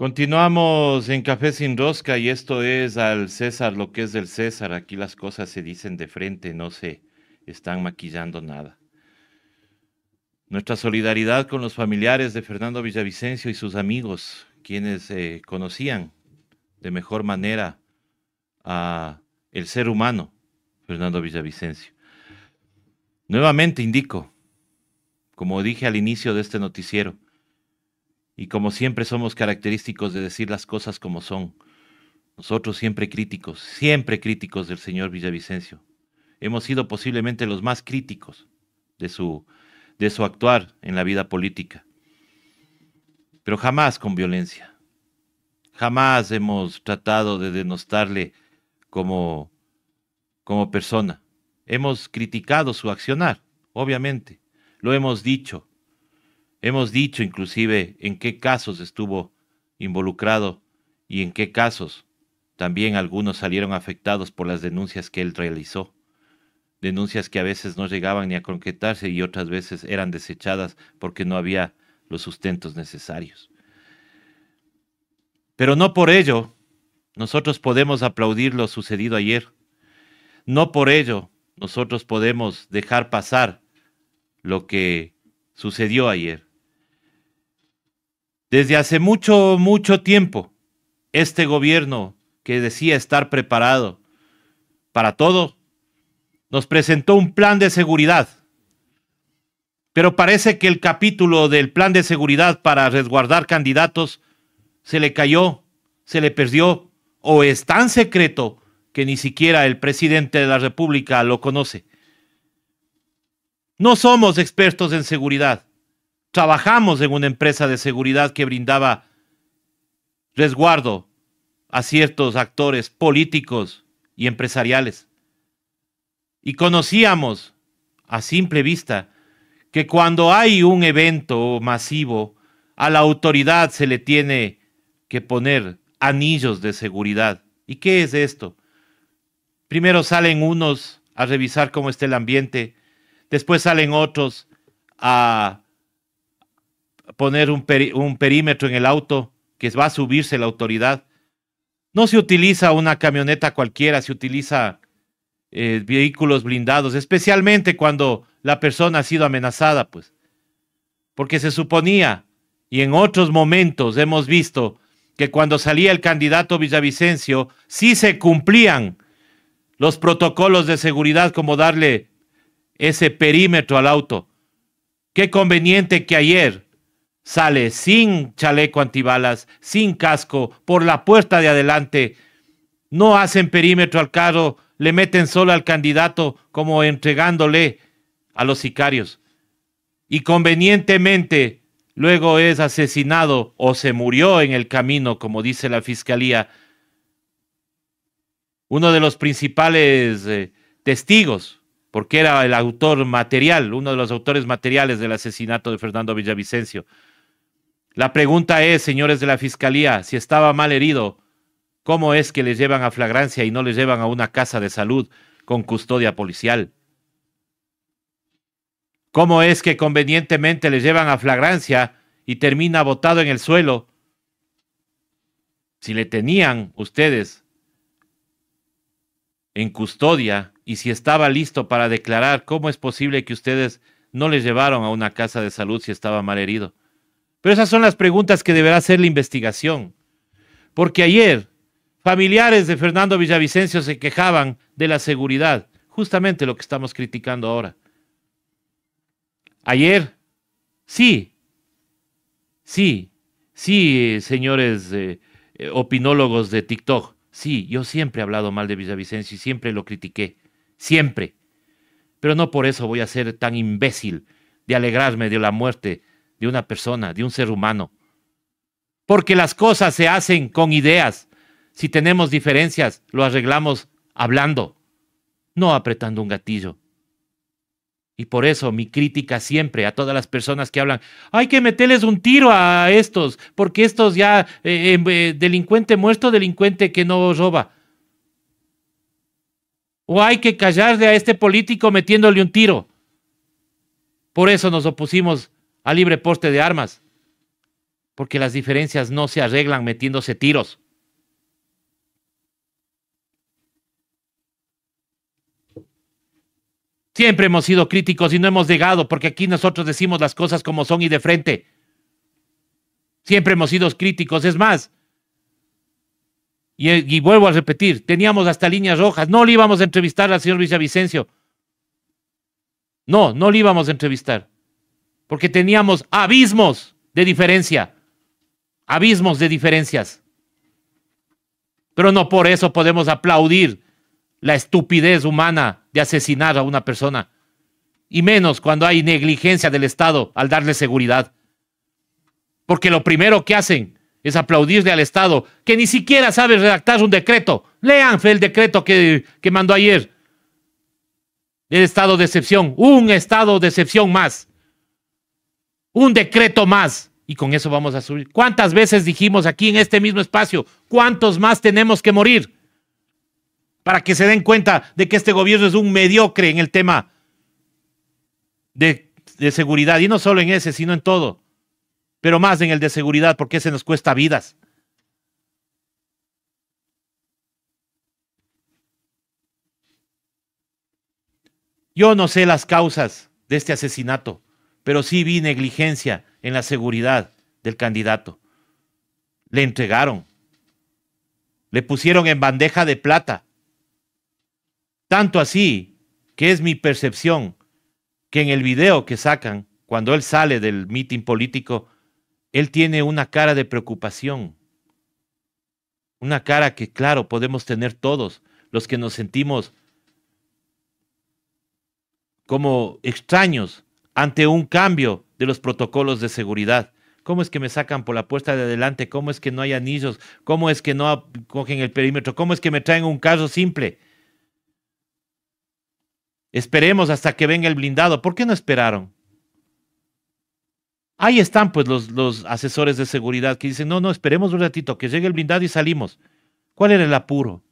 Continuamos en Café sin Rosca y esto es al César lo que es del César. Aquí las cosas se dicen de frente, no se están maquillando nada. Nuestra solidaridad con los familiares de Fernando Villavicencio y sus amigos, quienes eh, conocían de mejor manera a el ser humano, Fernando Villavicencio. Nuevamente indico, como dije al inicio de este noticiero, y como siempre somos característicos de decir las cosas como son. Nosotros siempre críticos, siempre críticos del señor Villavicencio. Hemos sido posiblemente los más críticos de su, de su actuar en la vida política. Pero jamás con violencia. Jamás hemos tratado de denostarle como, como persona. Hemos criticado su accionar, obviamente. Lo hemos dicho, Hemos dicho inclusive en qué casos estuvo involucrado y en qué casos también algunos salieron afectados por las denuncias que él realizó. Denuncias que a veces no llegaban ni a concretarse y otras veces eran desechadas porque no había los sustentos necesarios. Pero no por ello nosotros podemos aplaudir lo sucedido ayer. No por ello nosotros podemos dejar pasar lo que sucedió ayer. Desde hace mucho, mucho tiempo, este gobierno que decía estar preparado para todo, nos presentó un plan de seguridad. Pero parece que el capítulo del plan de seguridad para resguardar candidatos se le cayó, se le perdió o es tan secreto que ni siquiera el presidente de la República lo conoce. No somos expertos en seguridad. Trabajamos en una empresa de seguridad que brindaba resguardo a ciertos actores políticos y empresariales. Y conocíamos a simple vista que cuando hay un evento masivo, a la autoridad se le tiene que poner anillos de seguridad. ¿Y qué es esto? Primero salen unos a revisar cómo está el ambiente, después salen otros a poner un, perímetro en el auto que va a subirse la autoridad. No se utiliza una camioneta cualquiera, se utiliza eh, vehículos blindados, especialmente cuando la persona ha sido amenazada, pues. Porque se suponía, y en otros momentos hemos visto, que cuando salía el candidato Villavicencio, sí se cumplían los protocolos de seguridad como darle ese perímetro al auto. Qué conveniente que ayer sale sin chaleco antibalas, sin casco, por la puerta de adelante. No hacen perímetro al carro, le meten solo al candidato como entregándole a los sicarios. Y convenientemente luego es asesinado o se murió en el camino, como dice la fiscalía. Uno de los principales eh, testigos, porque era el autor material, uno de los autores materiales del asesinato de Fernando Villavicencio. La pregunta es, señores de la Fiscalía, si estaba mal herido, ¿cómo es que le llevan a flagrancia y no le llevan a una casa de salud con custodia policial? ¿Cómo es que convenientemente le llevan a flagrancia y termina botado en el suelo? Si le tenían ustedes en custodia y si estaba listo para declarar, ¿cómo es posible que ustedes no le llevaron a una casa de salud si estaba mal herido? Pero esas son las preguntas que deberá hacer la investigación. Porque ayer familiares de Fernando Villavicencio se quejaban de la seguridad, justamente lo que estamos criticando ahora. Ayer, sí, sí, sí, eh, señores eh, eh, opinólogos de TikTok, sí, yo siempre he hablado mal de Villavicencio y siempre lo critiqué, siempre. Pero no por eso voy a ser tan imbécil de alegrarme de la muerte de una persona, de un ser humano. Porque las cosas se hacen con ideas. Si tenemos diferencias, lo arreglamos hablando, no apretando un gatillo. Y por eso mi crítica siempre a todas las personas que hablan, hay que meterles un tiro a estos, porque estos ya, eh, eh, eh, delincuente muerto, delincuente que no roba. O hay que callarle a este político metiéndole un tiro. Por eso nos opusimos a libre poste de armas, porque las diferencias no se arreglan metiéndose tiros. Siempre hemos sido críticos y no hemos llegado, porque aquí nosotros decimos las cosas como son y de frente. Siempre hemos sido críticos, es más. Y, y, vuelvo a repetir, teníamos hasta líneas rojas, no le íbamos a entrevistar al señor Villavicencio. No, no le íbamos a entrevistar porque teníamos abismos de diferencia, abismos de diferencias. Pero no por eso podemos aplaudir la estupidez humana de asesinar a una persona, y menos cuando hay negligencia del Estado al darle seguridad. Porque lo primero que hacen es aplaudirle al Estado, que ni siquiera sabe redactar un decreto. Lean el decreto que, que mandó ayer. El estado de excepción, un estado de excepción más un decreto más. Y con eso vamos a subir. ¿Cuántas veces dijimos aquí en este mismo espacio, cuántos más tenemos que morir? Para que se den cuenta de que este gobierno es un mediocre en el tema de, seguridad. Y no solo en ese, sino en todo. Pero más en el de seguridad, porque ese nos cuesta vidas. Yo no sé las causas de este asesinato pero sí vi negligencia en la seguridad del candidato. Le entregaron, le pusieron en bandeja de plata. Tanto así que es mi percepción que en el video que sacan, cuando él sale del mitin político, él tiene una cara de preocupación. Una cara que, claro, podemos tener todos los que nos sentimos como extraños ante un cambio de los protocolos de seguridad. ¿Cómo es que me sacan por la puerta de adelante? ¿Cómo es que no hay anillos? ¿Cómo es que no cogen el perímetro? ¿Cómo es que me traen un caso simple? Esperemos hasta que venga el blindado. ¿Por qué no esperaron? Ahí están pues los, los asesores de seguridad que dicen, no, no, esperemos un ratito, que llegue el blindado y salimos. ¿Cuál era el apuro?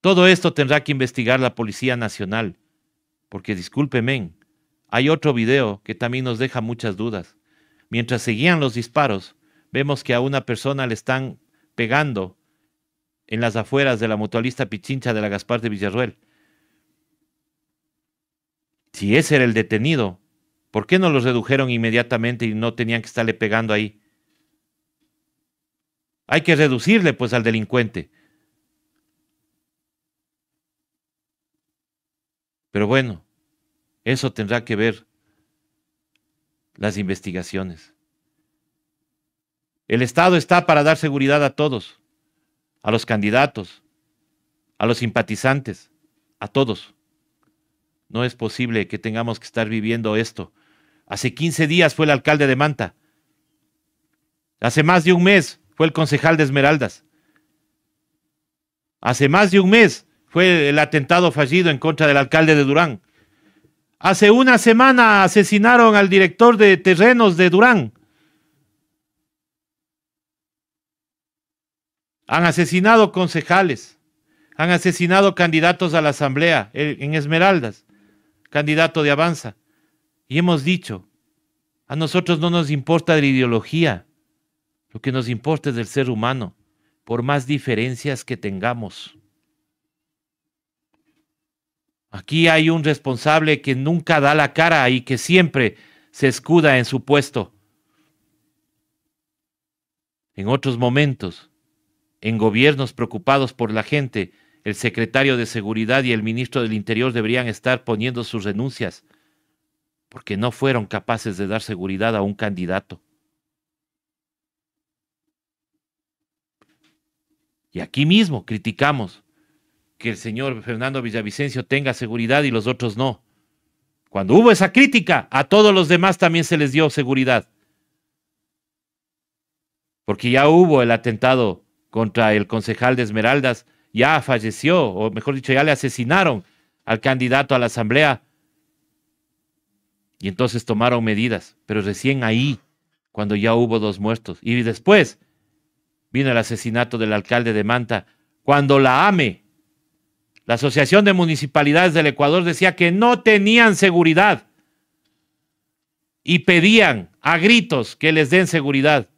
Todo esto tendrá que investigar la Policía Nacional. Porque discúlpeme, hay otro video que también nos deja muchas dudas. Mientras seguían los disparos, vemos que a una persona le están pegando en las afueras de la mutualista Pichincha de la Gaspar de Villarruel. Si ese era el detenido, ¿por qué no los redujeron inmediatamente y no tenían que estarle pegando ahí? Hay que reducirle pues al delincuente. Pero bueno, eso tendrá que ver las investigaciones. El Estado está para dar seguridad a todos, a los candidatos, a los simpatizantes, a todos. No es posible que tengamos que estar viviendo esto. Hace 15 días fue el alcalde de Manta. Hace más de un mes fue el concejal de Esmeraldas. Hace más de un mes fue el atentado fallido en contra del alcalde de Durán. Hace una semana asesinaron al director de terrenos de Durán. Han asesinado concejales, han asesinado candidatos a la asamblea en Esmeraldas, candidato de Avanza. Y hemos dicho, a nosotros no nos importa la ideología, lo que nos importa es el ser humano, por más diferencias que tengamos. Aquí hay un responsable que nunca da la cara y que siempre se escuda en su puesto. En otros momentos, en gobiernos preocupados por la gente, el secretario de Seguridad y el ministro del Interior deberían estar poniendo sus renuncias, porque no fueron capaces de dar seguridad a un candidato. Y aquí mismo criticamos que el señor Fernando Villavicencio tenga seguridad y los otros no. Cuando hubo esa crítica, a todos los demás también se les dio seguridad. Porque ya hubo el atentado contra el concejal de Esmeraldas, ya falleció, o mejor dicho, ya le asesinaron al candidato a la asamblea. Y entonces tomaron medidas, pero recién ahí, cuando ya hubo dos muertos. Y después vino el asesinato del alcalde de Manta, cuando la AME la Asociación de Municipalidades del Ecuador decía que no tenían seguridad y pedían a gritos que les den seguridad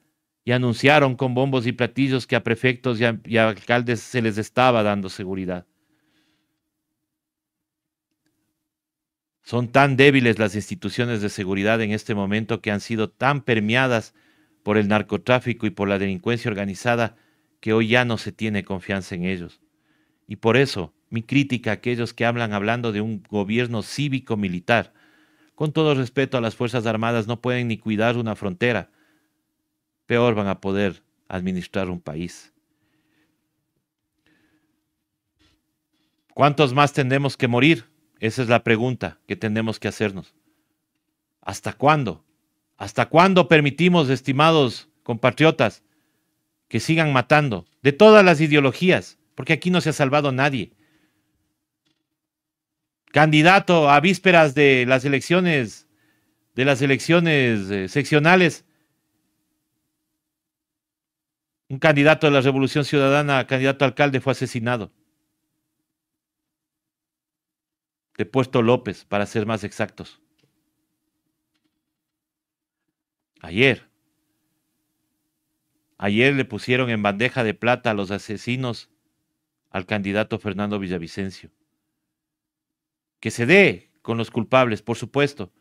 y anunciaron con bombos y platillos que a prefectos y, alcaldes se les estaba dando seguridad. Son tan débiles las instituciones de seguridad en este momento que han sido tan permeadas por el narcotráfico y por la delincuencia organizada que hoy ya no se tiene confianza en ellos. Y por eso mi crítica a aquellos que hablan hablando de un gobierno cívico-militar. Con todo respeto a las Fuerzas Armadas, no pueden ni cuidar una frontera. Peor van a poder administrar un país. ¿Cuántos más tenemos que morir? Esa es la pregunta que tenemos que hacernos. ¿Hasta cuándo? ¿Hasta cuándo permitimos, estimados compatriotas, que sigan matando de todas las ideologías? Porque aquí no se ha salvado nadie candidato a vísperas de las elecciones, de las elecciones eh, seccionales. Un candidato de la Revolución Ciudadana, candidato alcalde, fue asesinado. Depuesto López, para ser más exactos. Ayer. Ayer le pusieron en bandeja de plata a los asesinos al candidato Fernando Villavicencio que se dé con los culpables, por supuesto.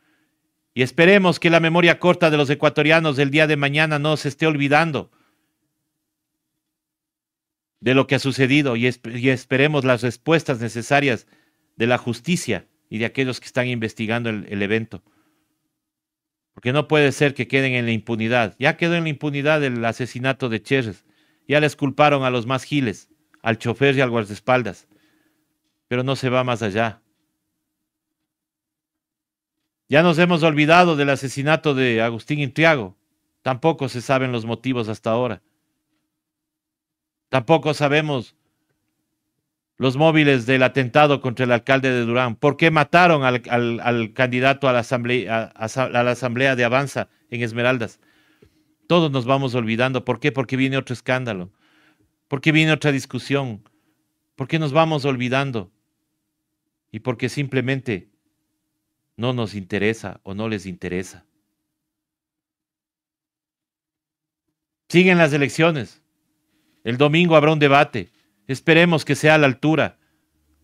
Y esperemos que la memoria corta de los ecuatorianos del día de mañana no se esté olvidando de lo que ha sucedido y, esperemos las respuestas necesarias de la justicia y de aquellos que están investigando el, evento. Porque no puede ser que queden en la impunidad. Ya quedó en la impunidad el asesinato de Cherres. Ya les culparon a los más giles, al chofer y al guardaespaldas. Pero no se va más allá. Ya nos hemos olvidado del asesinato de Agustín Intriago. Tampoco se saben los motivos hasta ahora. Tampoco sabemos los móviles del atentado contra el alcalde de Durán. ¿Por qué mataron al, candidato a la, asamblea, de Avanza en Esmeraldas? Todos nos vamos olvidando. ¿Por qué? Porque viene otro escándalo. Porque viene otra discusión. ¿Por qué nos vamos olvidando? Y porque simplemente no nos interesa o no les interesa. Siguen las elecciones. El domingo habrá un debate. Esperemos que sea a la altura,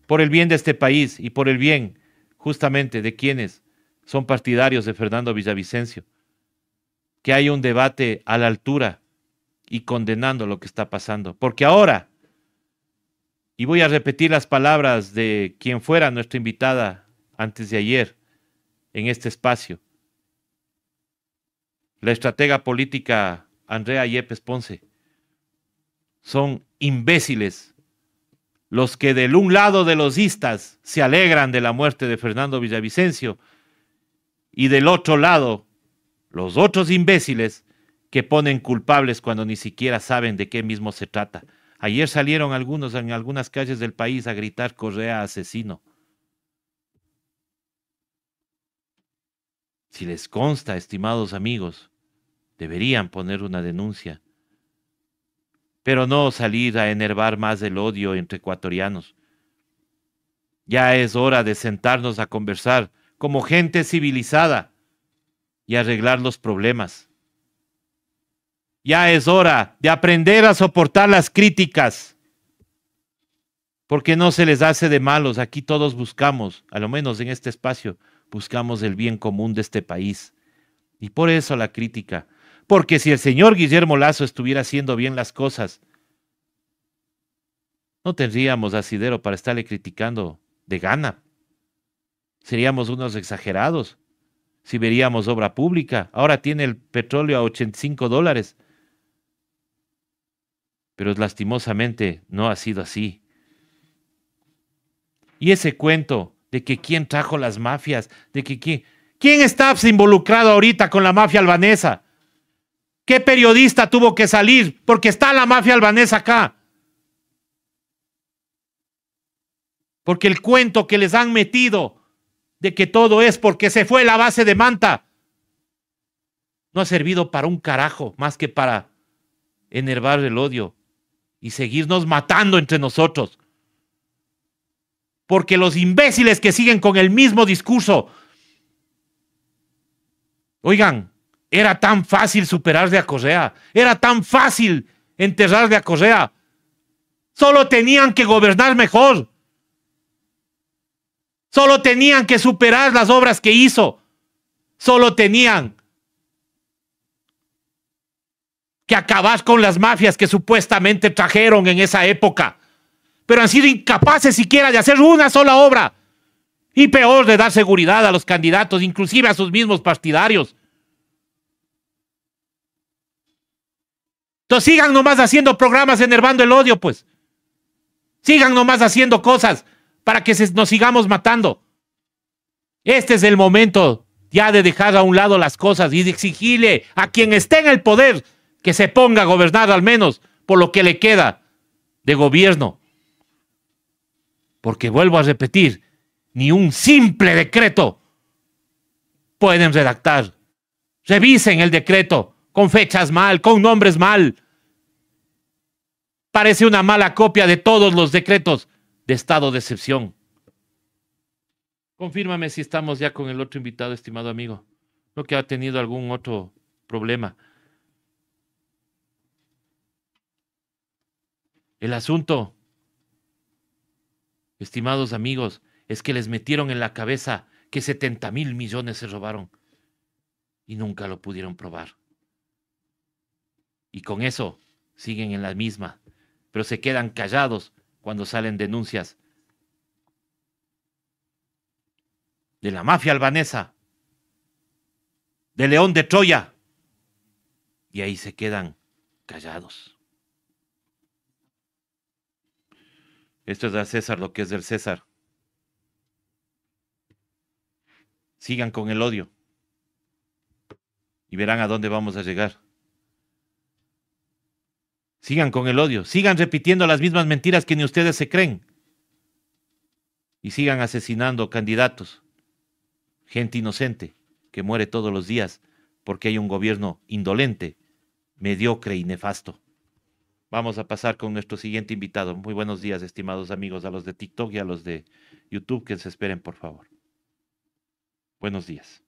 por el bien de este país y por el bien justamente de quienes son partidarios de Fernando Villavicencio, que haya un debate a la altura y condenando lo que está pasando. Porque ahora, y voy a repetir las palabras de quien fuera nuestra invitada antes de ayer, en este espacio. La estratega política Andrea Yepes Ponce. Son imbéciles los que del un lado de los istas se alegran de la muerte de Fernando Villavicencio y del otro lado los otros imbéciles que ponen culpables cuando ni siquiera saben de qué mismo se trata. Ayer salieron algunos en algunas calles del país a gritar Correa asesino. Si les consta, estimados amigos, deberían poner una denuncia. Pero no salir a enervar más el odio entre ecuatorianos. Ya es hora de sentarnos a conversar como gente civilizada y arreglar los problemas. Ya es hora de aprender a soportar las críticas, porque no se les hace de malos. Aquí todos buscamos, a lo menos en este espacio, buscamos el bien común de este país. Y por eso la crítica. Porque si el señor Guillermo Lazo estuviera haciendo bien las cosas, no tendríamos asidero para estarle criticando de gana. Seríamos unos exagerados si veríamos obra pública. Ahora tiene el petróleo a 85 dólares. Pero lastimosamente no ha sido así. Y ese cuento de que quién trajo las mafias, de que quién, quién está involucrado ahorita con la mafia albanesa. ¿Qué periodista tuvo que salir? Porque está la mafia albanesa acá. Porque el cuento que les han metido de que todo es porque se fue la base de Manta no ha servido para un carajo más que para enervar el odio y seguirnos matando entre nosotros porque los imbéciles que siguen con el mismo discurso, oigan, era tan fácil superarle a Correa, era tan fácil enterrarle a Correa, solo tenían que gobernar mejor, solo tenían que superar las obras que hizo, solo tenían que acabar con las mafias que supuestamente trajeron en esa época pero han sido incapaces siquiera de hacer una sola obra. Y peor, de dar seguridad a los candidatos, inclusive a sus mismos partidarios. Entonces sigan nomás haciendo programas enervando el odio, pues. Sigan nomás haciendo cosas para que nos sigamos matando. Este es el momento ya de dejar a un lado las cosas y de exigirle a quien esté en el poder que se ponga a gobernar al menos por lo que le queda de gobierno porque vuelvo a repetir, ni un simple decreto pueden redactar. Revisen el decreto con fechas mal, con nombres mal. Parece una mala copia de todos los decretos de estado de excepción. Confírmame si estamos ya con el otro invitado, estimado amigo. No que ha tenido algún otro problema. El asunto estimados amigos, es que les metieron en la cabeza que 70 mil millones se robaron y nunca lo pudieron probar. Y con eso siguen en la misma, pero se quedan callados cuando salen denuncias de la mafia albanesa, de León de Troya, y ahí se quedan callados. Esto es de César lo que es del César. Sigan con el odio. Y verán a dónde vamos a llegar. Sigan con el odio. Sigan repitiendo las mismas mentiras que ni ustedes se creen. Y sigan asesinando candidatos. Gente inocente que muere todos los días porque hay un gobierno indolente, mediocre y nefasto. Vamos a pasar con nuestro siguiente invitado. Muy buenos días, estimados amigos, a los de TikTok y a los de YouTube, que se esperen, por favor. Buenos días.